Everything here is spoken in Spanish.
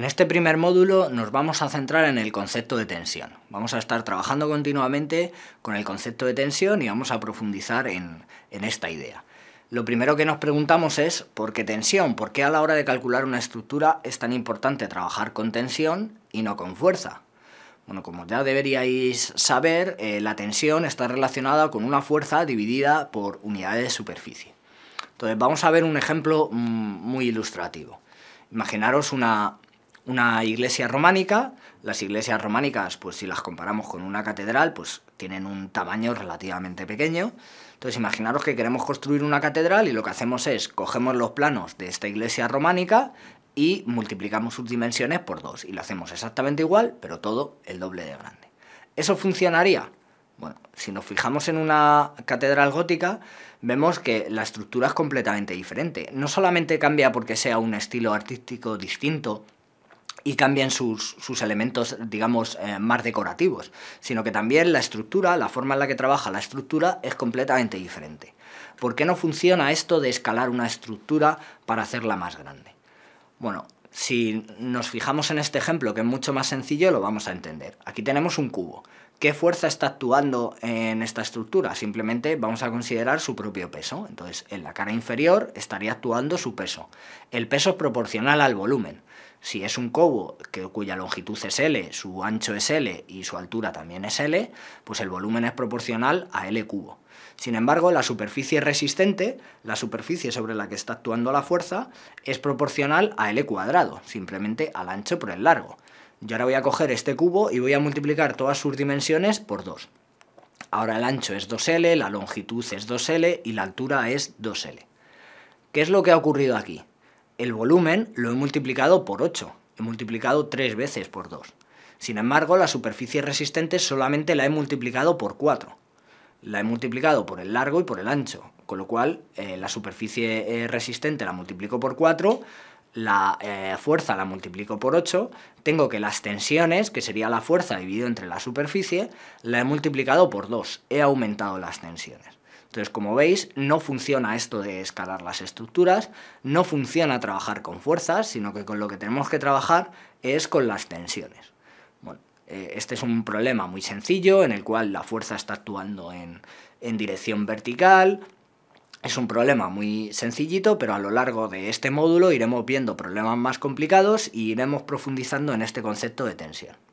En este primer módulo nos vamos a centrar en el concepto de tensión. Vamos a estar trabajando continuamente con el concepto de tensión y vamos a profundizar en, esta idea. Lo primero que nos preguntamos es ¿por qué tensión? ¿Por qué a la hora de calcular una estructura es tan importante trabajar con tensión y no con fuerza? Bueno, como ya deberíais saber, eh, la tensión está relacionada con una fuerza dividida por unidades de superficie. Entonces vamos a ver un ejemplo mm, muy ilustrativo. Imaginaros una, una iglesia románica, las iglesias románicas, pues si las comparamos con una catedral, pues tienen un tamaño relativamente pequeño. Entonces imaginaros que queremos construir una catedral y lo que hacemos es cogemos los planos de esta iglesia románica y multiplicamos sus dimensiones por dos. Y lo hacemos exactamente igual, pero todo el doble de grande. ¿Eso funcionaría? Bueno, si nos fijamos en una catedral gótica, vemos que la estructura es completamente diferente. No solamente cambia porque sea un estilo artístico distinto, y cambien sus, elementos, digamos, eh, más decorativos, sino que también la estructura, la forma en la que trabaja la estructura es completamente diferente. ¿Por qué no funciona esto de escalar una estructura para hacerla más grande? Bueno, si nos fijamos en este ejemplo, que es mucho más sencillo, lo vamos a entender. Aquí tenemos un cubo. ¿Qué fuerza está actuando en esta estructura? Simplemente vamos a considerar su propio peso. Entonces, en la cara inferior estaría actuando su peso. El peso es proporcional al volumen. Si es un cubo que, cuya longitud es L, su ancho es L y su altura también es L, pues el volumen es proporcional a L cubo. Sin embargo, la superficie resistente, la superficie sobre la que está actuando la fuerza, es proporcional a L cuadrado, simplemente al ancho por el largo. Yo ahora voy a coger este cubo y voy a multiplicar todas sus dimensiones por 2. Ahora el ancho es 2L, la longitud es 2L y la altura es 2L. ¿Qué es lo que ha ocurrido aquí? el volumen lo he multiplicado por 8, he multiplicado 3 veces por 2. Sin embargo, la superficie resistente solamente la he multiplicado por 4. La he multiplicado por el largo y por el ancho, con lo cual eh, la superficie eh, resistente la multiplico por 4, la eh, fuerza la multiplico por 8, tengo que las tensiones, que sería la fuerza dividido entre la superficie, la he multiplicado por 2, he aumentado las tensiones. Entonces, como veis, no funciona esto de escalar las estructuras, no funciona trabajar con fuerzas, sino que con lo que tenemos que trabajar es con las tensiones. Eh, este es un problema muy sencillo en el cual la fuerza está actuando en, dirección vertical, es un problema muy sencillito, pero a lo largo de este módulo iremos viendo problemas más complicados y e iremos profundizando en este concepto de tensión.